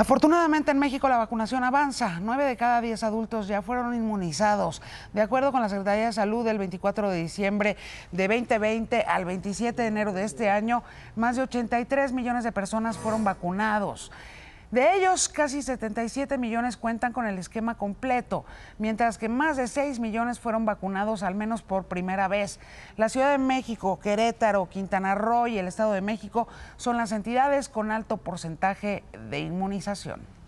Afortunadamente en México la vacunación avanza. Nueve de cada diez adultos ya fueron inmunizados. De acuerdo con la Secretaría de Salud, del 24 de diciembre de 2020 al 27 de enero de este año, más de 83 millones de personas fueron vacunados. De ellos, casi 77 millones cuentan con el esquema completo, mientras que más de 6 millones fueron vacunados al menos por primera vez. La Ciudad de México, Querétaro, Quintana Roo y el Estado de México son las entidades con alto porcentaje de inmunización.